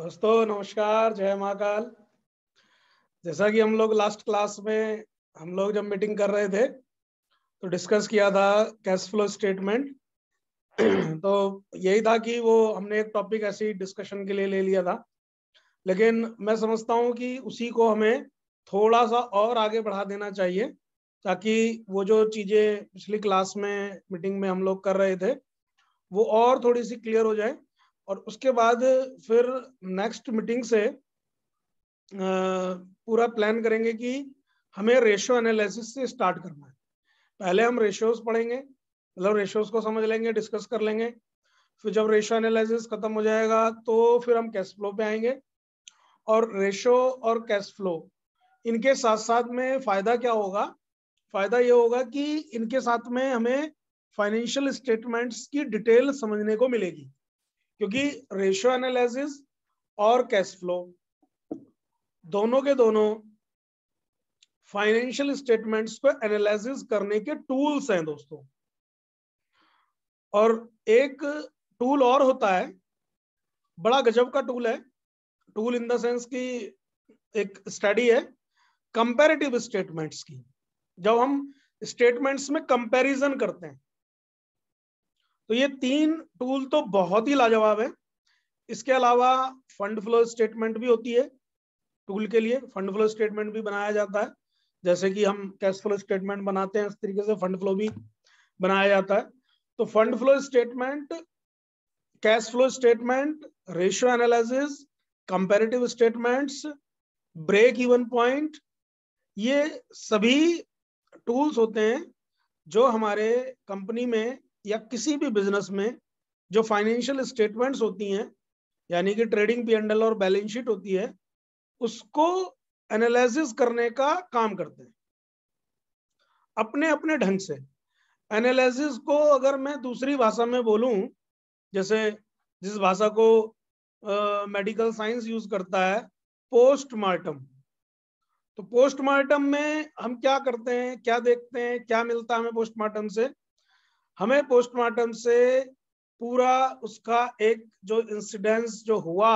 दोस्तों नमस्कार जय महाकाल जैसा कि हम लोग लास्ट क्लास में हम लोग जब मीटिंग कर रहे थे तो डिस्कस किया था कैश फ्लो स्टेटमेंट तो यही था कि वो हमने एक टॉपिक ऐसी डिस्कशन के लिए ले लिया था लेकिन मैं समझता हूँ कि उसी को हमें थोड़ा सा और आगे बढ़ा देना चाहिए ताकि वो जो चीज़ें पिछली क्लास में मीटिंग में हम लोग कर रहे थे वो और थोड़ी सी क्लियर हो जाए और उसके बाद फिर नेक्स्ट मीटिंग से पूरा प्लान करेंगे कि हमें रेशो एनालिसिस से स्टार्ट करना है पहले हम रेशोस पढ़ेंगे मतलब रेशोस को समझ लेंगे डिस्कस कर लेंगे फिर जब रेशो एनालिसिस खत्म हो जाएगा तो फिर हम कैश फ्लो पे आएंगे और रेशो और कैश फ्लो इनके साथ साथ में फायदा क्या होगा फायदा ये होगा कि इनके साथ में हमें फाइनेंशियल स्टेटमेंट्स की डिटेल समझने को मिलेगी क्योंकि रेशियो एनालिसिस और कैश फ्लो दोनों के दोनों फाइनेंशियल स्टेटमेंट्स को एनालिसिस करने के टूल्स हैं दोस्तों और एक टूल और होता है बड़ा गजब का टूल है टूल इन द सेंस की एक स्टडी है कंपैरेटिव स्टेटमेंट्स की जब हम स्टेटमेंट्स में कंपैरिजन करते हैं तो ये तीन टूल तो बहुत ही लाजवाब है इसके अलावा फंड फ्लो स्टेटमेंट भी होती है टूल के लिए फंड फ्लो स्टेटमेंट भी बनाया जाता है जैसे कि हम कैश फ्लो स्टेटमेंट बनाते हैं इस तरीके से फंड फ्लो भी बनाया जाता है तो fund flow statement cash flow statement ratio analysis comparative statements break even point ये सभी टूल्स होते हैं जो हमारे कंपनी में या किसी भी बिजनेस में जो फाइनेंशियल स्टेटमेंट्स होती हैं यानी कि ट्रेडिंग पी एंडल और बैलेंस शीट होती है उसको एनालिसिस करने का काम करते हैं अपने अपने ढंग से एनालिसिस को अगर मैं दूसरी भाषा में बोलूं जैसे जिस भाषा को मेडिकल साइंस यूज करता है पोस्टमार्टम तो पोस्टमार्टम में हम क्या करते हैं क्या देखते हैं क्या मिलता है हमें पोस्टमार्टम से हमें पोस्टमार्टम से पूरा उसका एक जो इंसिडेंस जो हुआ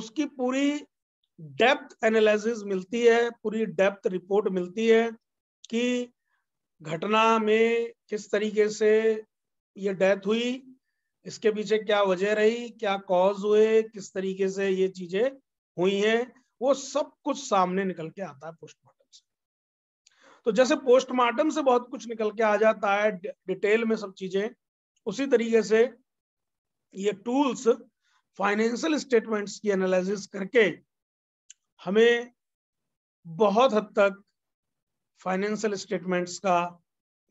उसकी पूरी डेप्थ एनालिसिस मिलती है पूरी डेप्थ रिपोर्ट मिलती है कि घटना में किस तरीके से ये डेथ हुई इसके पीछे क्या वजह रही क्या कॉज हुए किस तरीके से ये चीजें हुई हैं वो सब कुछ सामने निकल के आता है पोस्टमार्टम से तो जैसे पोस्टमार्टम से बहुत कुछ निकल के आ जाता है डिटेल में सब चीजें उसी तरीके से ये टूल्स फाइनेंशियल स्टेटमेंट्स की एनालिसिस करके हमें बहुत हद तक फाइनेंशियल स्टेटमेंट्स का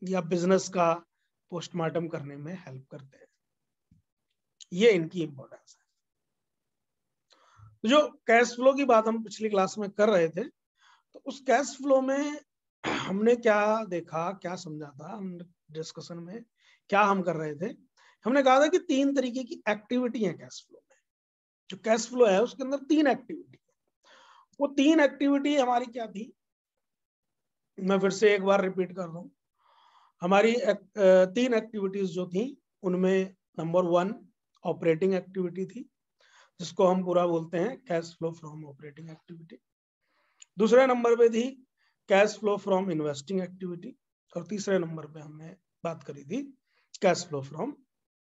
या बिजनेस का पोस्टमार्टम करने में हेल्प करते हैं ये इनकी इंपॉर्टेंस है जो कैश फ्लो की बात हम पिछली क्लास में कर रहे थे तो उस कैश फ्लो में हमने क्या देखा क्या समझा था हम डिस्कशन में क्या हम कर रहे थे हमने कहा था कि तीन तरीके की एक्टिविटी है कैश फ्लो में जो कैश फ्लो है उसके अंदर तीन एक्टिविटी है वो तीन एक्टिविटी हमारी क्या थी मैं फिर से एक बार रिपीट कर दू हमारी एक, तीन एक्टिविटीज जो थी उनमें नंबर वन ऑपरेटिंग एक्टिविटी थी जिसको हम पूरा बोलते हैं cash flow from operating activity दूसरे नंबर पे थी cash flow from investing activity और तीसरे नंबर पे हमने बात करी थी cash flow from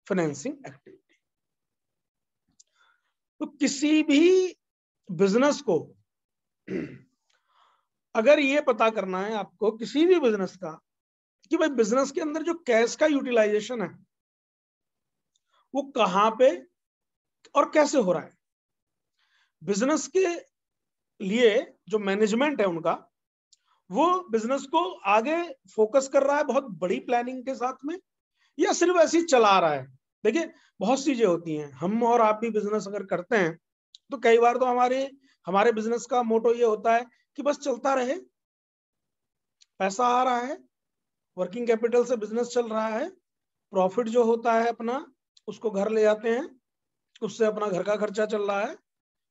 financing activity तो किसी भी बिजनेस को अगर ये पता करना है आपको किसी भी बिजनेस का कि भाई बिजनेस के अंदर जो कैश का यूटिलाइजेशन है वो कहां पे और कैसे हो रहा है बिजनेस के लिए जो मैनेजमेंट है उनका वो बिजनेस को आगे फोकस कर रहा है बहुत बड़ी प्लानिंग के साथ में या सिर्फ ऐसे चला रहा है देखिए बहुत सी चीजें होती हैं हम और आप भी बिजनेस अगर करते हैं तो कई बार तो हमारे हमारे बिजनेस का मोटो ये होता है कि बस चलता रहे पैसा आ रहा है वर्किंग कैपिटल से बिजनेस चल रहा है प्रॉफिट जो होता है अपना उसको घर ले जाते हैं उससे अपना घर का खर्चा चल रहा है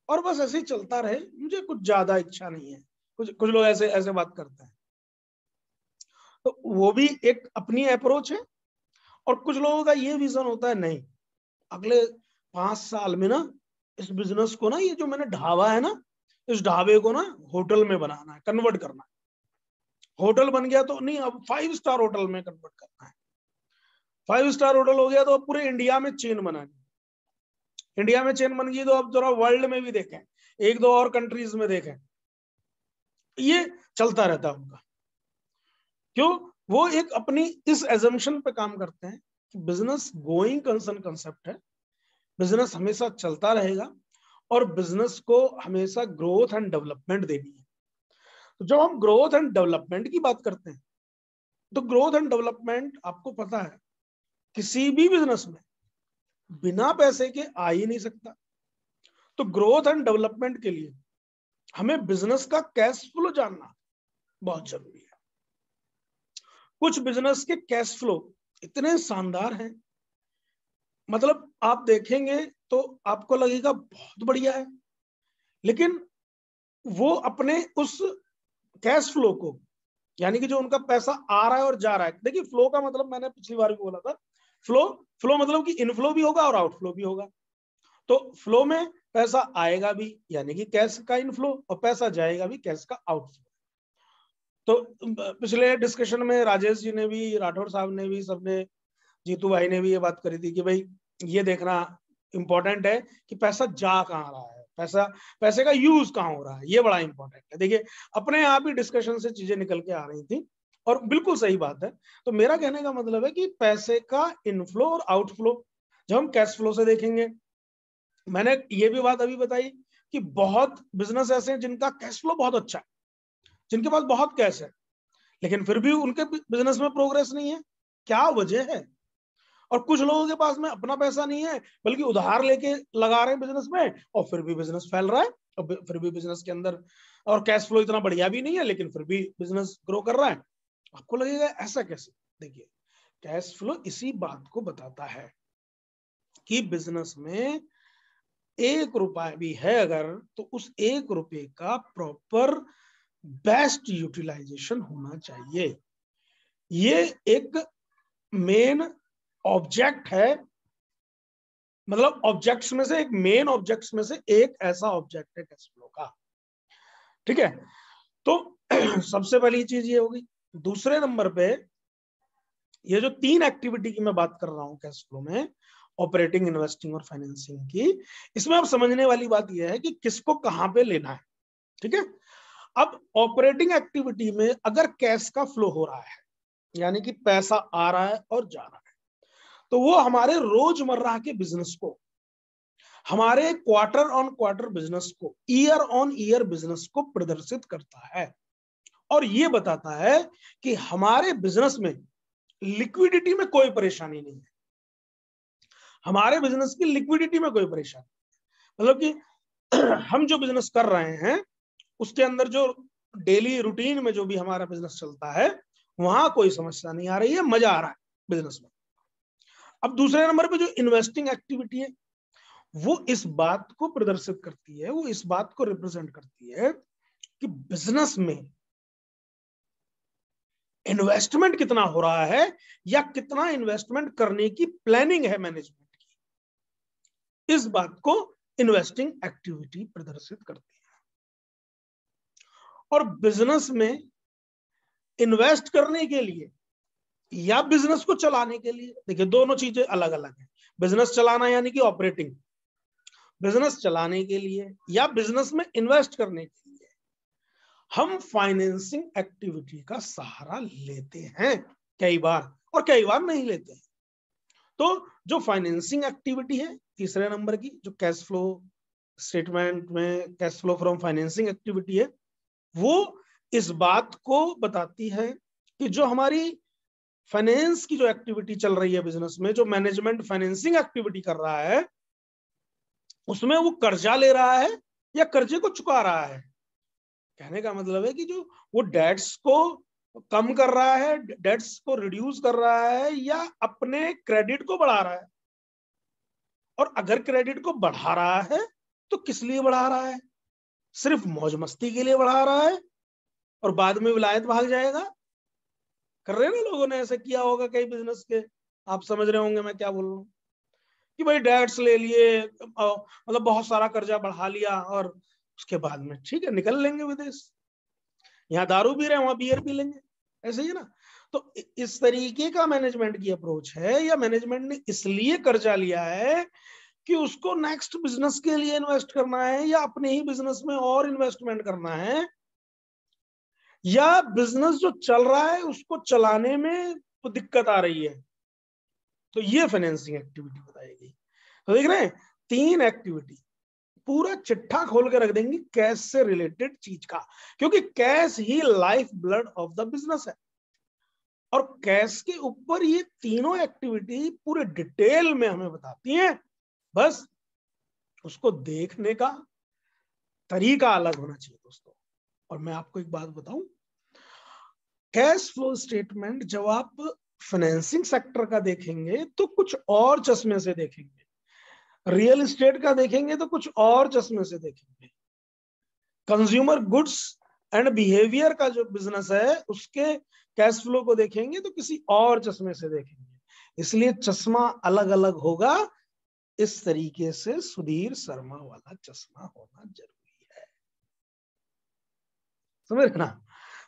और बस ऐसे ही चलता रहे मुझे कुछ ज्यादा इच्छा नहीं है कुछ कुछ लोग ऐसे ऐसे बात करते हैं तो वो भी एक अपनी अप्रोच है और कुछ लोगों का ये विजन होता है नहीं अगले पांच साल में ना इस बिजनेस को ना ये जो मैंने ढाबा है ना इस ढाबे को ना होटल में बनाना है कन्वर्ट करना है होटल बन गया तो नहीं अब फाइव स्टार होटल में कन्वर्ट करना है फाइव स्टार होटल हो गया तो अब पूरे इंडिया में चेन बनानी इंडिया में चेन बन गई तो अब जरा वर्ल्ड में भी देखें एक दो और कंट्रीज में देखें ये चलता रहता है उनका क्यों वो एक अपनी इस एजम्पन पे काम करते हैं कि बिजनेस गोइंग कंसर्न कंसेप्ट है बिजनेस हमेशा चलता रहेगा और बिजनेस को हमेशा ग्रोथ एंड डेवलपमेंट देनी है तो जब हम ग्रोथ एंड डेवलपमेंट की बात करते हैं तो ग्रोथ एंड डेवलपमेंट आपको पता है किसी भी बिजनेस में बिना पैसे के आ ही नहीं सकता तो ग्रोथ एंड डेवलपमेंट के लिए हमें बिजनेस का कैश फ्लो जानना बहुत जरूरी है कुछ बिजनेस के कैश फ्लो इतने शानदार हैं मतलब आप देखेंगे तो आपको लगेगा बहुत बढ़िया है लेकिन वो अपने उस कैश फ्लो को यानी कि जो उनका पैसा आ रहा है और जा रहा है देखिए फ्लो का मतलब मैंने पिछली बार भी बोला था फ्लो फ्लो मतलब कि इनफ्लो भी होगा और आउटफ्लो भी होगा तो फ्लो में पैसा आएगा भी यानी कि कैश का इनफ्लो और पैसा जाएगा भी कैश का आउटफ्लो तो पिछले डिस्कशन में राजेश जी ने भी राठौर साहब ने भी सबने जीतू भाई ने भी ये बात करी थी कि भाई ये देखना इम्पोर्टेंट है कि पैसा जा कहाँ रहा है पैसा पैसे का यूज कहाँ हो रहा है ये बड़ा इंपॉर्टेंट है देखिए अपने आप ही डिस्कशन से चीजें निकल के आ रही थी और बिल्कुल सही बात है तो मेरा कहने का मतलब है कि पैसे का इनफ्लो और आउटफ्लो जब हम कैश फ्लो से देखेंगे मैंने ये भी बात अभी बताई कि बहुत बिजनेस ऐसे हैं जिनका कैश फ्लो बहुत अच्छा है जिनके पास बहुत कैश है लेकिन फिर भी उनके बिजनेस में प्रोग्रेस नहीं है क्या वजह है और कुछ लोगों के पास में अपना पैसा नहीं है बल्कि उधार लेके लगा रहे हैं बिजनेस में और फिर भी बिजनेस फैल रहा है और फिर भी बिजनेस के अंदर और कैश फ्लो इतना बढ़िया भी नहीं है लेकिन फिर भी बिजनेस ग्रो कर रहा है आपको लगेगा ऐसा कैसे देखिए कैश फ्लो इसी बात को बताता है कि बिजनेस में एक रुपए भी है अगर तो उस एक रुपए का प्रॉपर बेस्ट यूटिलाइजेशन होना चाहिए ये एक मेन ऑब्जेक्ट है मतलब ऑब्जेक्ट्स में से एक मेन ऑब्जेक्ट्स में से एक ऐसा ऑब्जेक्ट है कैश फ्लो का ठीक है तो सबसे पहली चीज ये होगी दूसरे नंबर पे ये जो तीन एक्टिविटी की मैं बात कर रहा हूं कैश फ्लो में ऑपरेटिंग इन्वेस्टिंग और फाइनेंसिंग की इसमें आप समझने वाली बात यह है कि किसको कहां पे लेना है ठीक है अब ऑपरेटिंग एक्टिविटी में अगर कैश का फ्लो हो रहा है यानी कि पैसा आ रहा है और जा रहा है तो वो हमारे रोजमर्रा के बिजनेस को हमारे क्वार्टर ऑन क्वार्टर बिजनेस को ईयर ऑन ईयर बिजनेस को प्रदर्शित करता है और ये बताता है कि हमारे बिजनेस में लिक्विडिटी में कोई परेशानी नहीं है हमारे बिजनेस की लिक्विडिटी में कोई परेशानी मतलब कि हम जो बिजनेस कर रहे हैं उसके अंदर जो डेली रूटीन में जो भी हमारा बिजनेस चलता है वहां कोई समस्या नहीं आ रही है मजा आ रहा है बिजनेस में अब दूसरे नंबर पे जो इन्वेस्टिंग एक्टिविटी है वो इस बात को प्रदर्शित करती है वो इस बात को रिप्रेजेंट करती है कि बिजनेस में इन्वेस्टमेंट कितना हो रहा है या कितना इन्वेस्टमेंट करने की प्लानिंग है मैनेजमेंट इस बात को इन्वेस्टिंग एक्टिविटी प्रदर्शित करती है और बिजनेस में इन्वेस्ट करने के लिए या बिजनेस को चलाने के लिए देखिए दोनों चीजें अलग अलग है बिजनेस चलाना यानी कि ऑपरेटिंग बिजनेस चलाने के लिए या बिजनेस में इन्वेस्ट करने के लिए हम फाइनेंसिंग एक्टिविटी का सहारा लेते हैं कई बार और कई बार नहीं लेते हैं तो जो फाइनेंसिंग एक्टिविटी है तीसरे नंबर की जो कैश फ्लो स्टेटमेंट में cash flow from financing activity है वो इस बात को बताती है कि जो हमारी फाइनेंस की जो एक्टिविटी चल रही है बिजनेस में जो मैनेजमेंट फाइनेंसिंग एक्टिविटी कर रहा है उसमें वो कर्जा ले रहा है या कर्जे को चुका रहा है कहने का मतलब है कि जो वो डेट्स को कम कर रहा है डेट्स को रिड्यूस कर रहा है या अपने क्रेडिट को बढ़ा रहा है और अगर क्रेडिट को बढ़ा रहा है तो किस लिए बढ़ा रहा है सिर्फ मौज मस्ती के लिए बढ़ा रहा है और बाद में विलायत भाग जाएगा कर रहे ना लोगों ने ऐसे किया होगा कई बिजनेस के आप समझ रहे होंगे मैं क्या बोल रहा हूँ कि भाई डेट्स ले लिए मतलब बहुत सारा कर्जा बढ़ा लिया और उसके बाद में ठीक है निकल लेंगे विदेश यहाँ दारू भी रहे वहां बियर पी लेंगे ऐसे ही ना तो इस तरीके का मैनेजमेंट की अप्रोच है या मैनेजमेंट ने इसलिए कर्जा लिया है कि उसको नेक्स्ट बिजनेस के लिए इन्वेस्ट करना है या अपने ही बिजनेस में और इन्वेस्टमेंट करना है या बिजनेस जो चल रहा है उसको चलाने में तो दिक्कत आ रही है तो ये फाइनेंसिंग एक्टिविटी बताएगी तो देख रहे हैं तीन एक्टिविटी पूरा चिट्ठा खोल के रख देंगे कैश से रिलेटेड चीज का क्योंकि कैश ही lifeblood of the business है और कैश के ऊपर ये तीनों एक्टिविटी पूरे डिटेल में हमें बताती हैं बस उसको देखने का तरीका अलग होना चाहिए दोस्तों और मैं आपको एक बात बताऊं कैश फ्लो स्टेटमेंट जब आप फाइनेंसिंग सेक्टर का देखेंगे तो कुछ और चश्मे से देखेंगे रियल स्टेट का देखेंगे तो कुछ और चश्मे से देखेंगे कंज्यूमर गुड्स एंड बिहेवियर का जो बिजनेस है उसके कैश फ्लो को देखेंगे तो किसी और चश्मे से देखेंगे इसलिए चश्मा अलग अलग होगा इस तरीके से सुधीर शर्मा वाला चश्मा होना जरूरी है समझ रहे ना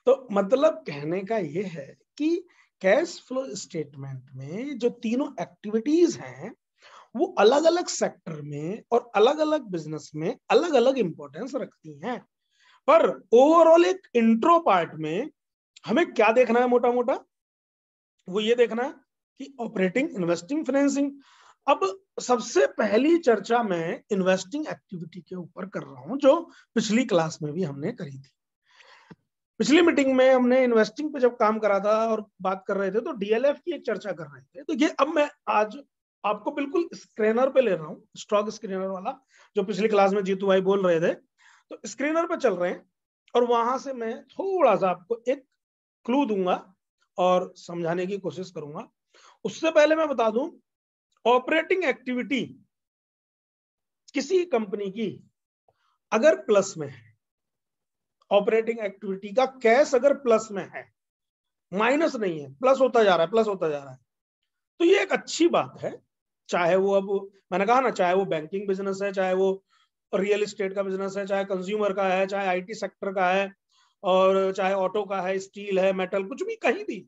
तो मतलब कहने का यह है कि कैश फ्लो स्टेटमेंट में जो तीनों एक्टिविटीज हैं वो अलग अलग सेक्टर में और अलग अलग बिजनेस में अलग अलग इंपॉर्टेंस रखती हैं पर ओवरऑल एक इंट्रो पार्ट में हमें क्या देखना है मोटा मोटा वो ये देखना है कि ऑपरेटिंग इन्वेस्टिंग फाइनेंसिंग अब सबसे पहली चर्चा मैं इन्वेस्टिंग एक्टिविटी के ऊपर कर रहा हूं जो पिछली क्लास में भी हमने करी थी पिछली मीटिंग में हमने इन्वेस्टिंग पे जब काम करा था और बात कर रहे थे तो डीएलएफ की एक चर्चा कर रहे थे तो ये अब मैं आज आपको बिल्कुल स्क्रीनर पे ले रहा हूँ स्टॉक स्क्रीनर वाला जो पिछली क्लास में जीतू भाई बोल रहे थे तो स्क्रीनर पर चल रहे हैं और वहां से मैं थोड़ा सा आपको एक क्लू दूंगा और समझाने की कोशिश करूंगा उससे पहले मैं बता दूं ऑपरेटिंग एक्टिविटी किसी कंपनी की अगर प्लस में है ऑपरेटिंग एक्टिविटी का कैश अगर प्लस में है माइनस नहीं है प्लस होता जा रहा है प्लस होता जा रहा है तो ये एक अच्छी बात है चाहे वो अब मैंने कहा ना चाहे वो बैंकिंग बिजनेस है चाहे वो रियल इस्टेट का बिजनेस है चाहे कंज्यूमर का है चाहे आईटी सेक्टर का है और चाहे ऑटो का है स्टील है मेटल कुछ भी कहीं भी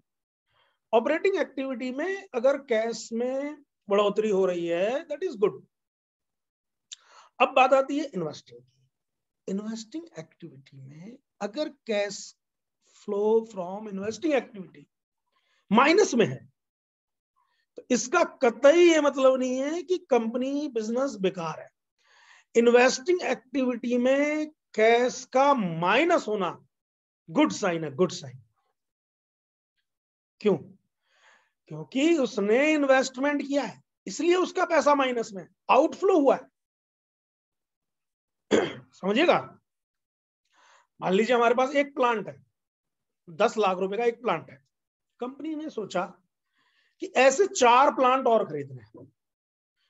ऑपरेटिंग एक्टिविटी में अगर कैश में बढ़ोतरी हो रही है दैट इज गुड अब बात आती है इन्वेस्टिंग की इन्वेस्टिंग एक्टिविटी में अगर cash flow from investing activity minus में है तो इसका कतई ये मतलब नहीं है कि कंपनी बिजनेस बेकार है इन्वेस्टिंग एक्टिविटी में कैश का माइनस होना गुड साइन है गुड साइन क्यों क्योंकि उसने इन्वेस्टमेंट किया है इसलिए उसका पैसा माइनस में आउटफ्लो हुआ है समझिएगा मान लीजिए हमारे पास एक प्लांट है दस लाख रुपए का एक प्लांट है कंपनी ने सोचा कि ऐसे चार प्लांट और खरीदने हैं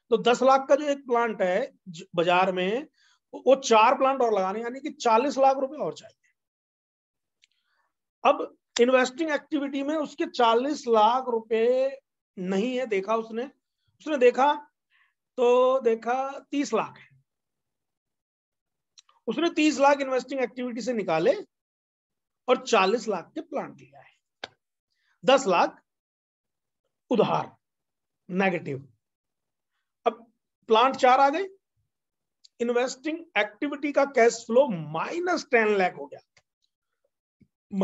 तो दस लाख का जो एक प्लांट है बाजार में वो चार प्लांट और लगाने यानी कि चालीस लाख रुपए और चाहिए अब इन्वेस्टिंग एक्टिविटी में उसके चालीस लाख रुपए नहीं है देखा उसने उसने देखा तो देखा तीस लाख है उसने तीस लाख इन्वेस्टिंग एक्टिविटी से निकाले और चालीस लाख के प्लांट लिया है दस लाख उधार नेगेटिव प्लांट चार आ गए इन्वेस्टिंग एक्टिविटी का cash flow minus ten lakh हो गया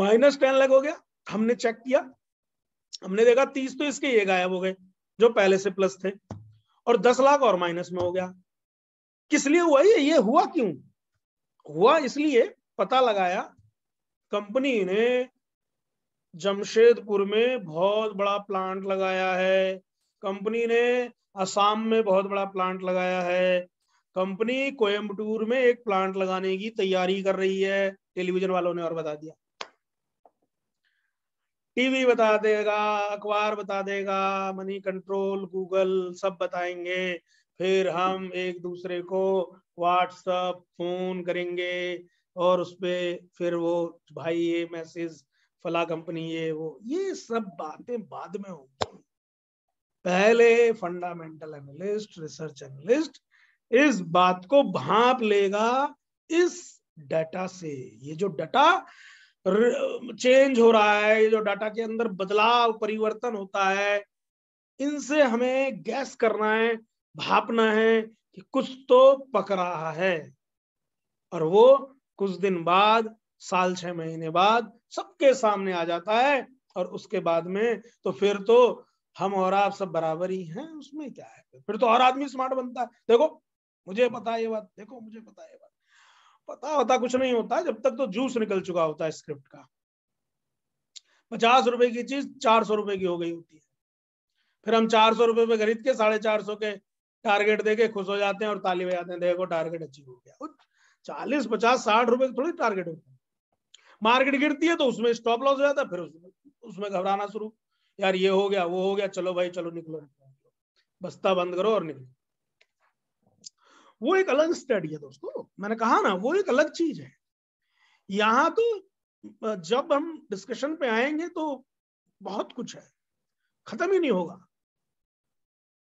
माइनस टेन लैख हो गया हमने चेक किया हमने देखा तीस तो इसके ये गायब हो गए जो पहले से प्लस थे और दस लाख और माइनस में हो गया किस लिए हुआ ये ये हुआ क्यों हुआ इसलिए पता लगाया कंपनी ने जमशेदपुर में बहुत बड़ा प्लांट लगाया है कंपनी ने असम में बहुत बड़ा प्लांट लगाया है कंपनी कोयम्बटूर में एक प्लांट लगाने की तैयारी कर रही है टेलीविजन वालों ने और बता दिया टीवी बता देगा अखबार बता देगा मनी कंट्रोल गूगल सब बताएंगे फिर हम एक दूसरे को व्हाट्सअप फोन करेंगे और उस पर फिर वो भाई ये मैसेज फला कंपनी ये वो ये सब बातें बाद में होंगी पहले फंडामेंटल एनालिस्ट रिसर्च एनालिस्ट इस बात को भाप लेगा इस डाटा से ये जो डाटा चेंज हो रहा है ये जो डाटा के अंदर बदलाव परिवर्तन होता है इनसे हमें गैस करना है भापना है कि कुछ तो पक रहा है और वो कुछ दिन बाद साल छह महीने बाद सबके सामने आ जाता है और उसके बाद में तो फिर तो हम और आप सब बराबर ही हैं उसमें क्या है फिर तो और आदमी स्मार्ट बनता है देखो मुझे पता ये बात देखो मुझे पता ये बात पता होता कुछ नहीं होता जब तक तो जूस निकल चुका होता है स्क्रिप्ट का पचास रुपए की चीज चार सौ रुपए की हो गई होती है फिर हम चार सौ रुपए में खरीद के साढ़े चार सौ के टारगेट दे के खुश हो जाते हैं और ताली बजाते हैं देखो टारगेट अचीव हो गया चालीस पचास साठ रुपए थोड़ी टारगेट होता है मार्केट गिरती है तो उसमें स्टॉप लॉस हो जाता है फिर उसमें घबराना शुरू यार ये हो गया वो हो गया चलो भाई चलो निकलो बस्ता बंद करो और निकलो वो एक अलग स्टडी है दोस्तों मैंने कहा ना वो एक अलग चीज है यहाँ तो जब हम डिस्कशन पे आएंगे तो बहुत कुछ है खत्म ही नहीं होगा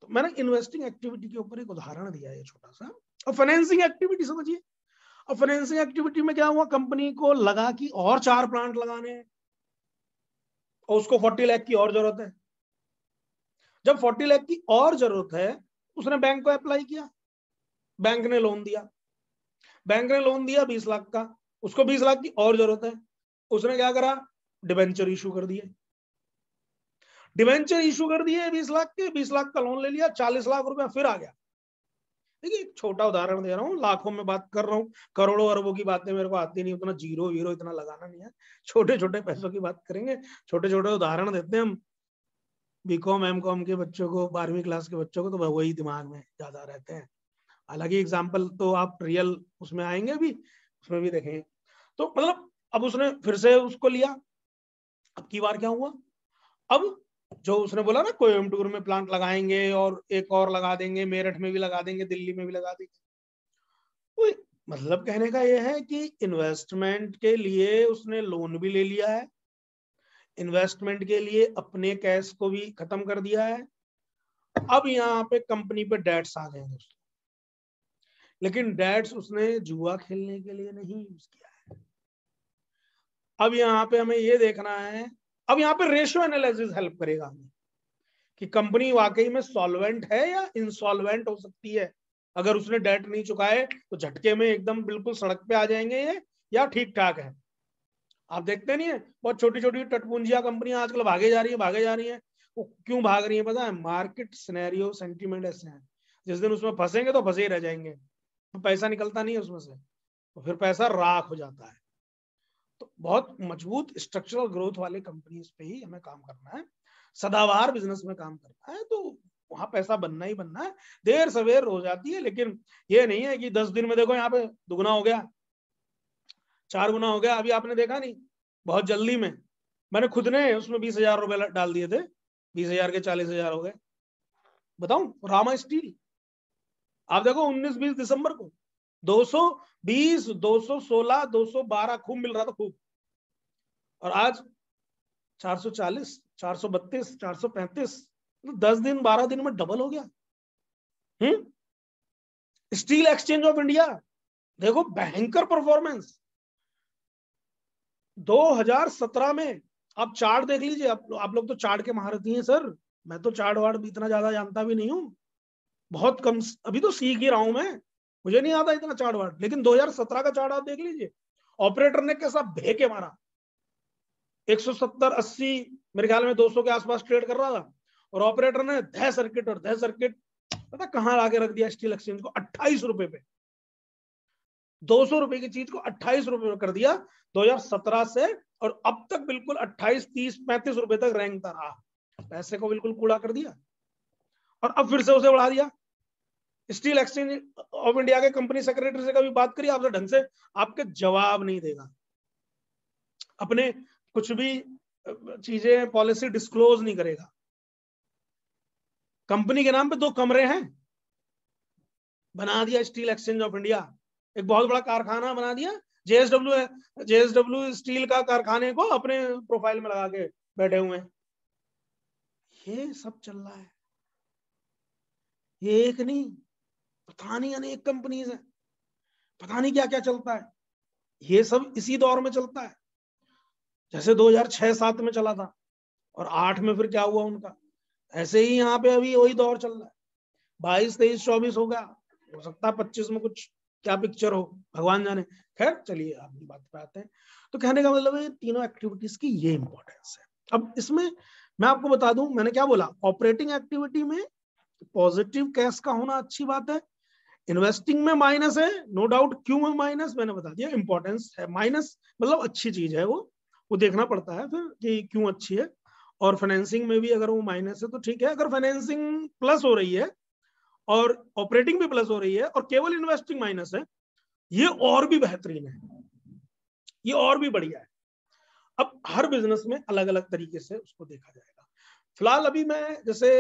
तो मैंने इन्वेस्टिंग एक्टिविटी के ऊपर एक उदाहरण दिया है छोटा सा और फाइनेंसिंग एक्टिविटी समझिए और फाइनेंसिंग एक्टिविटी में क्या हुआ कंपनी को लगा कि और चार प्लांट लगाने हैं और उसको फोर्टी लाख की और जरूरत है जब फोर्टी लाख की और जरूरत है उसने बैंक को अप्लाई किया बैंक ने लोन दिया बैंक ने लोन दिया बीस लाख का उसको बीस लाख की और जरूरत है उसने क्या करा डिवेंचर इशू कर दिए डिवेंचर इशू कर दिए बीस लाख के बीस लाख का लोन ले लिया चालीस लाख रुपया फिर आ गया देखिए एक छोटा उदाहरण दे रहा हूँ लाखों में बात कर रहा हूँ करोड़ों अरबों की बातें मेरे को आती नहीं उतना जीरो वीरो इतना लगाना नहीं है छोटे छोटे पैसों की बात करेंगे छोटे छोटे उदाहरण देते हैं हम बीकॉम एम कॉम के बच्चों को बारहवीं क्लास के बच्चों को तो वही दिमाग में ज्यादा रहते हैं हालांकि एग्जाम्पल तो आप रियल उसमें आएंगे अभी उसमें भी देखेंगे तो मतलब अब उसने फिर से उसको लिया अब की बार क्या हुआ अब जो उसने बोला ना कोयम्बटूर में प्लांट लगाएंगे और एक और लगा देंगे मेरठ में भी लगा देंगे दिल्ली में भी लगा देंगे तो मतलब कहने का यह है कि इन्वेस्टमेंट के लिए उसने लोन भी ले लिया है इन्वेस्टमेंट के लिए अपने कैश को भी खत्म कर दिया है अब यहाँ पे कंपनी पे डेट्स आ गए दोस्तों लेकिन डेट्स उसने जुआ खेलने के लिए नहीं यूज किया है अब यहाँ पे हमें ये देखना है अब यहाँ पर रेशियो एनालिसिस हेल्प करेगा हमें कि कंपनी वाकई में सॉल्वेंट है या इनसॉल्वेंट हो सकती है अगर उसने डेट नहीं चुकाए तो झटके में एकदम बिल्कुल सड़क पे आ जाएंगे ये या ठीक ठाक है आप देखते नहीं है बहुत छोटी छोटी टटपूंजिया कंपनियां आजकल भागे जा रही है भागे जा रही है वो क्यों भाग रही है पता है मार्केट सिनेरियो सेंटिमेंट ऐसे हैं जिस दिन उसमें फंसेंगे तो फंसे ही रह जाएंगे तो पैसा निकलता नहीं है उसमें से तो फिर पैसा राख हो जाता है तो बहुत मजबूत स्ट्रक्चरल ग्रोथ वाले कंपनीज पे ही हमें काम करना है सदावार बिजनेस में काम करना है तो वहां पैसा बनना ही बनना है देर सवेर हो जाती है लेकिन ये नहीं है कि दस दिन में देखो यहाँ पे दुगुना हो गया चार गुना हो गया अभी आपने देखा नहीं बहुत जल्दी में मैंने खुद ने उसमें बीस हजार रुपए डाल दिए थे बीस हजार के चालीस हजार हो गए बताऊ रामा स्टील आप देखो उन्नीस बीस दिसंबर को 216, खूब मिल रहा था खूब और आज 440, 432, पैंतीस तो दस दिन बारह दिन में डबल हो गया hmm Steel Exchange of India देखो भयंकर परफॉर्मेंस 2017 में आप चार्ट देख लीजिए आप, आप लोग तो चार्ट के महारथी हैं सर मैं तो चार्ट भी इतना ज्यादा जानता भी नहीं हूं बहुत कम अभी तो सीख ही रहा हूं मैं मुझे नहीं आता इतना चार्ट वाट लेकिन 2017 का चार्ट आप देख लीजिए ऑपरेटर ने कैसा भेके मारा 170 80 मेरे ख्याल में 200 के आसपास ट्रेड कर रहा था और ऑपरेटर ने दह सर्किट और दह सर्किट पता कहां लाके रख दिया स्टील एक्सचेंज को अट्ठाईस रुपए पे दो सौ रुपए की चीज को अट्ठाईस रुपए में कर दिया 2017 से और अब तक बिल्कुल 28, 30, 35 रुपए तक रेंगता रहा पैसे को बिल्कुल कूड़ा कर दिया और अब फिर से उसे बढ़ा दिया स्टील एक्सचेंज ऑफ इंडिया के कंपनी सेक्रेटरी से कभी बात करी आपसे ढंग से आपके जवाब नहीं देगा अपने कुछ भी चीजें पॉलिसी डिस्क्लोज नहीं करेगा कंपनी के नाम पे दो कमरे हैं बना दिया स्टील एक्सचेंज ऑफ इंडिया एक बहुत बड़ा कारखाना बना दिया जेएसडब्ल्यू जेएसडब्ल्यू स्टील का कारखाने को अपने प्रोफाइल में लगा के बैठे हुए हैं ये सब चल रहा है ये एक नहीं पता नहीं अनेक कंपनीज है पता नहीं क्या क्या चलता है ये सब इसी दौर में चलता है जैसे 2006-7 में चला था और आठ में फिर क्या हुआ उनका ऐसे ही यहाँ पे अभी वही दौर चल रहा है बाईस तेईस चौबीस हो गया हो सकता है पच्चीस में कुछ क्या पिक्चर हो भगवान जाने खैर चलिए अपनी बात पे आते हैं तो कहने का मतलब है तीनों एक्टिविटीज की ये इंपॉर्टेंस है अब इसमें मैं आपको बता दूं मैंने क्या बोला ऑपरेटिंग एक्टिविटी में पॉजिटिव कैश का होना अच्छी बात है इन्वेस्टिंग में माइनस है नो डाउट क्यों है माइनस मैंने बता दिया इंपॉर्टेंस है माइनस मतलब अच्छी चीज है वो वो देखना पड़ता है फिर कि क्यों अच्छी है और फाइनेंसिंग में भी अगर वो माइनस है तो ठीक है अगर फाइनेंसिंग प्लस हो रही है और ऑपरेटिंग भी प्लस हो रही है और केवल इन्वेस्टिंग माइनस है ये और भी बेहतरीन है ये और भी बढ़िया है अब हर बिजनेस में अलग अलग तरीके से उसको देखा जाएगा फिलहाल अभी मैं जैसे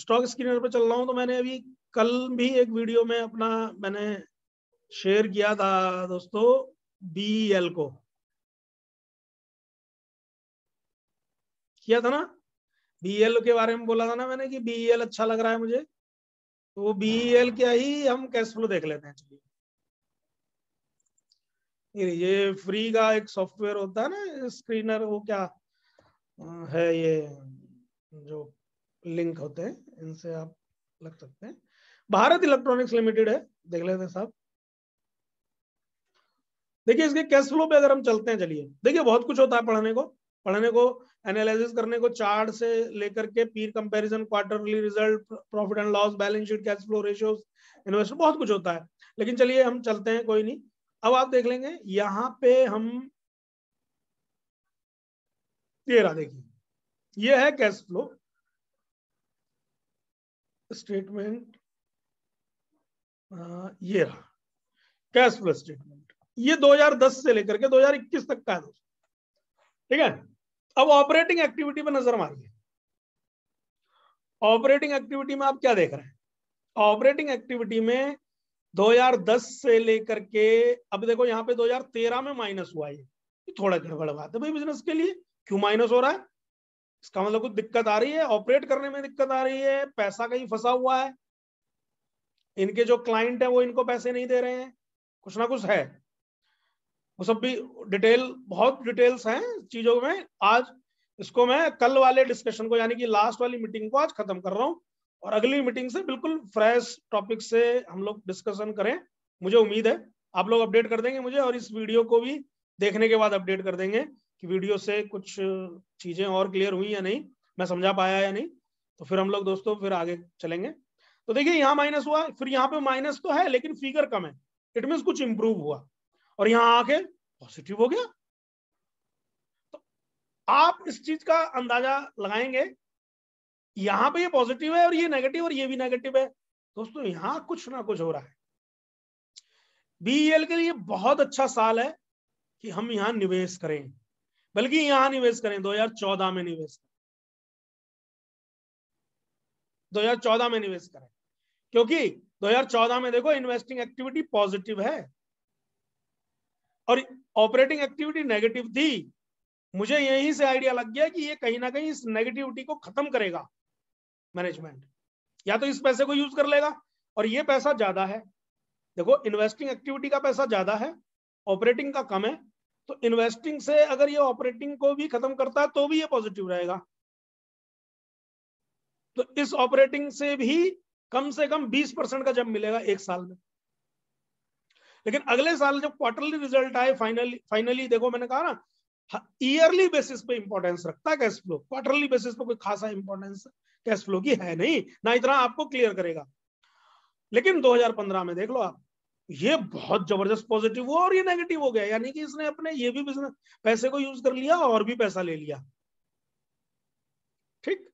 स्टॉक स्क्रीनर पर चल रहा हूं तो मैंने अभी कल भी एक वीडियो में अपना मैंने शेयर किया था दोस्तों बीएल e को किया था ना बीएल e के बारे में बोला था ना मैंने कि बीएल e अच्छा लग रहा है मुझे तो बी बीएल क्या ही हम कैश फ्लो देख लेते हैं चलिए ये फ्री का एक सॉफ्टवेयर होता है ना स्क्रीनर वो क्या है ये जो लिंक होते हैं इनसे आप लग सकते हैं भारत इलेक्ट्रॉनिक्स लिमिटेड है देख लेते हैं साहब देखिए इसके कैश फ्लो पे अगर हम चलते हैं चलिए देखिए बहुत कुछ होता है पढ़ने को पढ़ने को एनालिसिस करने को चार्ट से लेकर के peer comparison quarterly result profit and loss balance sheet cash flow ratio investor बहुत कुछ होता है लेकिन चलिए हम चलते हैं कोई नहीं अब आप देख लेंगे यहाँ पे हम तेरा देखिए ये है कैश फ्लो स्टेटमेंट ये रहा कैश फ्लो स्टेटमेंट ये 2010 से लेकर के 2021 तक का है दोस्तों ठीक है अब ऑपरेटिंग एक्टिविटी पे नजर मारिए ऑपरेटिंग एक्टिविटी में आप क्या देख रहे हैं ऑपरेटिंग एक्टिविटी में 2010 से लेकर के अब देखो यहाँ पे 2013 में माइनस हुआ है थोड़ा गड़बड़ बात है भाई बिजनेस के लिए क्यों माइनस हो रहा है इसका मतलब कुछ दिक्कत आ रही है ऑपरेट करने में दिक्कत आ रही है पैसा कहीं फंसा हुआ है इनके जो क्लाइंट है वो इनको पैसे नहीं दे रहे हैं कुछ ना कुछ है वो सब भी डिटेल बहुत डिटेल्स हैं चीजों में आज इसको मैं कल वाले डिस्कशन को यानी कि लास्ट वाली मीटिंग को आज खत्म कर रहा हूँ और अगली मीटिंग से बिल्कुल फ्रेश टॉपिक से हम लोग डिस्कशन करें मुझे उम्मीद है आप लोग अपडेट कर देंगे मुझे और इस वीडियो को भी देखने के बाद अपडेट कर देंगे कि वीडियो से कुछ चीजें और क्लियर हुई या नहीं मैं समझा पाया या नहीं तो फिर हम लोग दोस्तों फिर आगे चलेंगे तो देखिए यहाँ माइनस हुआ फिर यहाँ पे माइनस तो है लेकिन फिगर कम है इट मीन कुछ इंप्रूव हुआ और यहाँ आके पॉजिटिव हो गया तो आप इस चीज का अंदाजा लगाएंगे यहाँ पे ये पॉजिटिव है और ये नेगेटिव और ये भी नेगेटिव है दोस्तों यहाँ कुछ ना कुछ हो रहा है बीएल e के लिए बहुत अच्छा साल है कि हम यहाँ निवेश करें बल्कि यहाँ निवेश करें 2014 में निवेश करें 2014 में निवेश करें क्योंकि 2014 में देखो इन्वेस्टिंग एक्टिविटी पॉजिटिव है और ऑपरेटिंग एक्टिविटी नेगेटिव थी मुझे यहीं से आइडिया लग गया कि ये कहीं ना कहीं इस नेगेटिविटी को खत्म करेगा मैनेजमेंट या तो इस पैसे को यूज कर लेगा और ये पैसा ज्यादा है देखो इन्वेस्टिंग एक्टिविटी का पैसा ज्यादा है ऑपरेटिंग का कम है तो इन्वेस्टिंग से अगर ये ऑपरेटिंग को भी खत्म करता है तो भी ये पॉजिटिव रहेगा तो इस ऑपरेटिंग से भी कम से कम 20 परसेंट का जब मिलेगा एक साल में लेकिन अगले साल जब क्वार्टरली रिजल्ट आए फाइनली फाइनली देखो मैंने कहा ना ईयरली बेसिस पे इंपॉर्टेंस रखता कैश फ्लो क्वार्टरली बेसिस पे कोई खासा इंपॉर्टेंस कैश फ्लो की है नहीं ना इतना आपको क्लियर करेगा लेकिन 2015 में देख लो आप ये बहुत जबरदस्त पॉजिटिव हुआ और ये नेगेटिव हो गया यानी कि इसने अपने ये भी बिजनेस पैसे को यूज कर लिया और भी पैसा ले लिया ठीक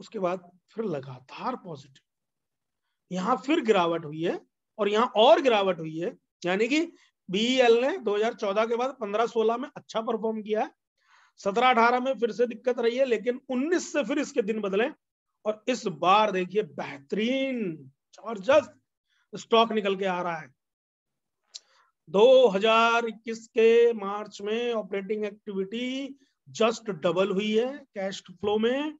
उसके बाद फिर लगातार पॉजिटिव यहां फिर गिरावट हुई है और यहां और गिरावट हुई है यानी कि बीईएल e ने 2014 के बाद 15-16 में अच्छा परफॉर्म किया है सत्रह अठारह में फिर से दिक्कत रही है लेकिन 19 से फिर इसके दिन बदले और इस बार देखिए बेहतरीन जबरदस्त स्टॉक निकल के आ रहा है 2021 के मार्च में ऑपरेटिंग एक्टिविटी जस्ट डबल हुई है कैश फ्लो में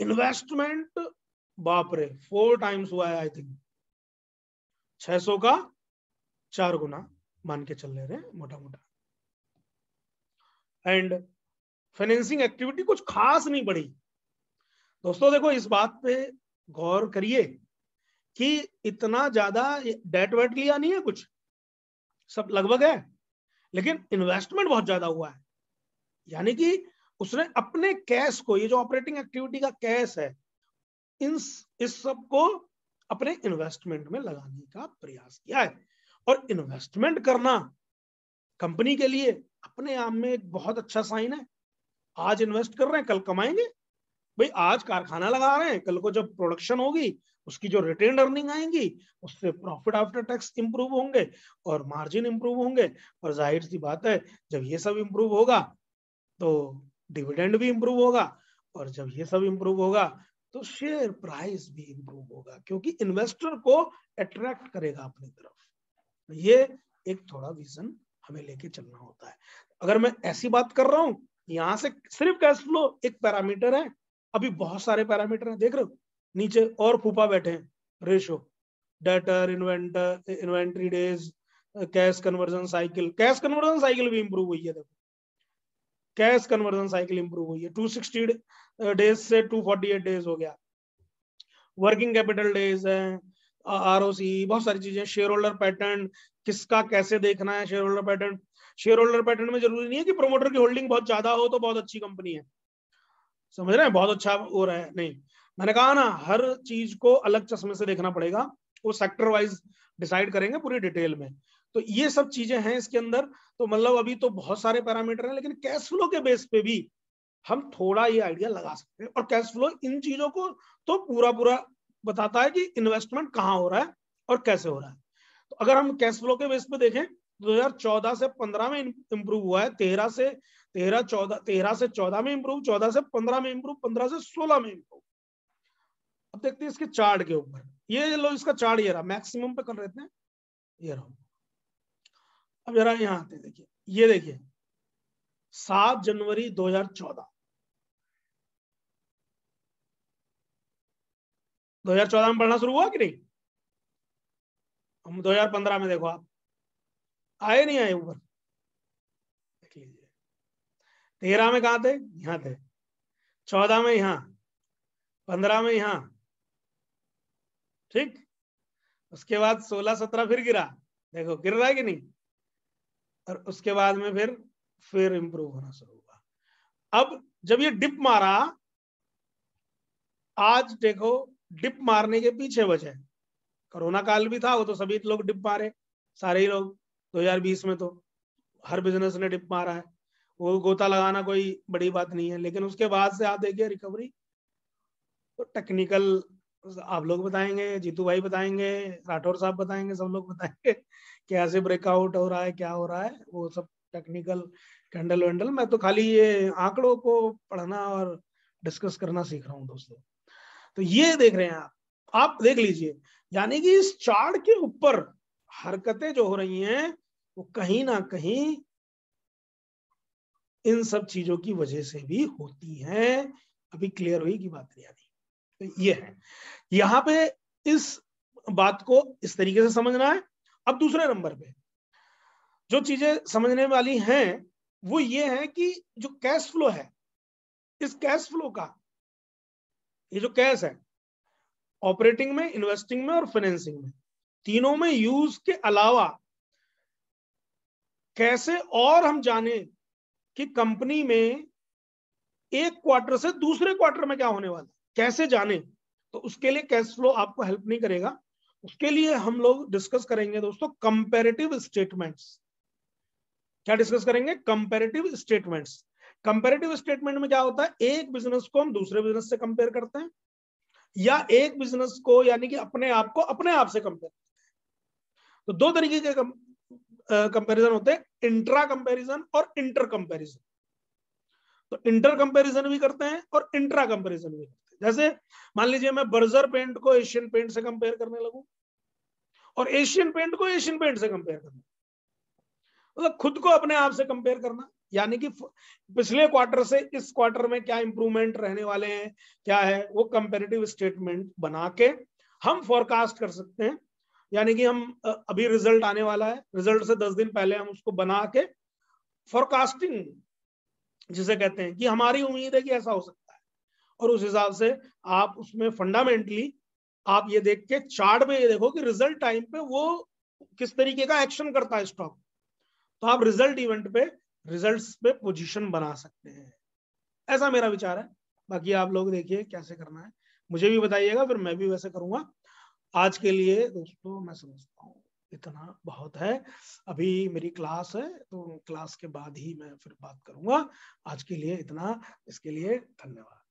इन्वेस्टमेंट बाप रे फोर टाइम्स हुआ है आई थिंक सौ का चार गुना मान के चल ले रहे हैं मोटा मोटा एंड फाइनेंसिंग एक्टिविटी कुछ खास नहीं बढ़ी दोस्तों देखो इस बात पे गौर करिए कि इतना ज्यादा डेट वेट लिया नहीं है कुछ सब लगभग है लेकिन इन्वेस्टमेंट बहुत ज्यादा हुआ है यानी कि उसने अपने कैश को ये जो ऑपरेटिंग एक्टिविटी का कैश है इन इस सब को अपने इन्वेस्टमेंट में लगाने का प्रयास किया है और इन्वेस्टमेंट करना कंपनी के लिए अपने आप में एक बहुत अच्छा साइन है आज इन्वेस्ट कर रहे हैं कल कमाएंगे भाई आज कारखाना लगा रहे हैं कल को जब प्रोडक्शन होगी उसकी जो रिटेन अर्निंग आएंगी उससे प्रॉफिट आफ्टर टैक्स इंप्रूव होंगे और मार्जिन इंप्रूव होंगे और जाहिर सी बात है जब ये सब इंप्रूव होगा तो डिविडेंड भी इंप्रूव होगा और जब ये सब इंप्रूव होगा तो शेयर प्राइस भी इंप्रूव होगा क्योंकि इन्वेस्टर को अट्रैक्ट करेगा अपनी तरफ तो ये एक थोड़ा विजन हमें लेके चलना होता है अगर मैं ऐसी बात कर रहा हूं यहां से सिर्फ कैश फ्लो एक पैरामीटर है अभी बहुत सारे पैरामीटर हैं देख रहे हो नीचे और फूफा बैठे हैं ratio debtor inventor inventory days cash conversion cycle cash conversion cycle भी इंप्रूव हुई है देखो कैश कन्वर्जन साइकिल इंप्रूव हुई है टू सिक्सटी डेज से टू फोर्टी एट डेज हो गया वर्किंग कैपिटल डेज है आर बहुत सारी चीजें शेयर होल्डर पैटर्न किसका कैसे देखना है shareholder pattern shareholder pattern में जरूरी नहीं है कि प्रोमोटर की होल्डिंग बहुत ज्यादा हो तो बहुत अच्छी कंपनी है समझ रहे हैं बहुत अच्छा हो रहा है नहीं मैंने कहा ना हर चीज को अलग चश्मे से देखना पड़ेगा वो सेक्टर वाइज डिसाइड करेंगे पूरी डिटेल में तो ये सब चीजें हैं इसके अंदर तो मतलब अभी तो बहुत सारे पैरामीटर हैं लेकिन कैश फ्लो के बेस पे भी हम थोड़ा ये आइडिया लगा सकते हैं और कैश फ्लो इन चीजों को तो पूरा पूरा बताता है कि इन्वेस्टमेंट कहाँ हो रहा है और कैसे हो रहा है तो अगर हम कैश फ्लो के बेस पे देखें चौदह से पंद्रह में इम्प्रूव हुआ है तेरह से तेरह चौदह तेरह से चौदह में इम्प्रूव चौदह से पंद्रह में इम्प्रूव पंद्रह से सोलह में इम्प्रूव अब देखते हैं इसके चार्ट के ऊपर ये लो इसका चार्ट ये रहा मैक्सिमम पे कर रहे थे ये रहा अब जरा यहां आते हैं देखिए ये देखिए सात जनवरी 2014 2014 में पढ़ना शुरू हुआ कि नहीं हम 2015 में देखो आप आए नहीं आए ऊपर देख लीजिए तेरह में कहा थे यहां थे चौदह में यहां पंद्रह में यहां ठीक उसके बाद सोलह सत्रह फिर गिरा देखो गिर रहा है कि नहीं और उसके बाद में फिर फिर इंप्रूव होना शुरू हुआ अब जब ये डिप मारा आज देखो डिप मारने के पीछे वजह कोरोना काल भी था वो तो सभी लोग डिप मारे सारे ही लोग 2020 में तो हर बिजनेस ने डिप मारा है वो गोता लगाना कोई बड़ी बात नहीं है लेकिन उसके बाद से आप देखिए रिकवरी तो टेक्निकल आप लोग बताएंगे जीतू भाई बताएंगे राठौर साहब बताएंगे सब लोग बताएंगे कैसे ब्रेकआउट हो रहा है क्या हो रहा है वो सब टेक्निकल कैंडल वैंडल मैं तो खाली ये आंकड़ों को पढ़ना और डिस्कस करना सीख रहा हूँ दोस्तों तो ये देख रहे हैं आप आप देख लीजिए यानी कि इस चार्ट के ऊपर हरकतें जो हो रही हैं वो कहीं ना कहीं इन सब चीजों की वजह से भी होती हैं अभी क्लियर हुई की बात यानी तो ये है यहाँ पे इस बात को इस तरीके से समझना है अब दूसरे नंबर पे जो चीजें समझने वाली हैं वो ये है कि जो कैश फ्लो है इस कैश फ्लो का ये जो कैश है ऑपरेटिंग में इन्वेस्टिंग में और फाइनेंसिंग में तीनों में यूज के अलावा कैसे और हम जाने कि कंपनी में एक क्वार्टर से दूसरे क्वार्टर में क्या होने वाला कैसे जाने तो उसके लिए कैश फ्लो आपको हेल्प नहीं करेगा उसके लिए हम लोग डिस्कस करेंगे दोस्तों कंपेरेटिव स्टेटमेंट्स क्या डिस्कस करेंगे कंपेरेटिव स्टेटमेंट्स कंपेरेटिव स्टेटमेंट में क्या होता है एक बिजनेस को हम दूसरे बिजनेस से कंपेयर करते हैं या एक बिजनेस को यानी कि अपने आप को अपने आप से कंपेयर तो दो तरीके के कंपेरिजन होते हैं इंट्रा कंपेरिजन और इंटर कंपेरिजन तो इंटर कंपेरिजन भी करते हैं और इंट्रा कंपेरिजन भी करते हैं जैसे मान लीजिए मैं बर्जर पेंट को एशियन पेंट से कंपेयर करने लगू और एशियन पेंट को एशियन पेंट से कंपेयर करना मतलब खुद को अपने आप से कंपेयर करना यानी कि पिछले क्वार्टर से इस क्वार्टर में क्या इंप्रूवमेंट रहने वाले हैं क्या है वो कंपेरेटिव स्टेटमेंट बना के हम फोरकास्ट कर सकते हैं यानी कि हम अभी रिजल्ट आने वाला है रिजल्ट से दस दिन पहले हम उसको बना के फोरकास्टिंग जिसे कहते हैं कि हमारी उम्मीद है कि ऐसा हो सकता है और उस हिसाब से आप उसमें फंडामेंटली आप ये देख के चार्ट में ये देखो कि रिजल्ट टाइम पे वो किस तरीके का एक्शन करता है स्टॉक तो आप रिजल्ट इवेंट पे रिजल्ट्स पे पोजीशन बना सकते हैं ऐसा मेरा विचार है बाकी आप लोग देखिए कैसे करना है मुझे भी बताइएगा फिर मैं भी वैसे करूंगा आज के लिए दोस्तों मैं समझता हूँ इतना बहुत है अभी मेरी क्लास है तो क्लास के बाद ही मैं फिर बात करूंगा आज के लिए इतना इसके लिए धन्यवाद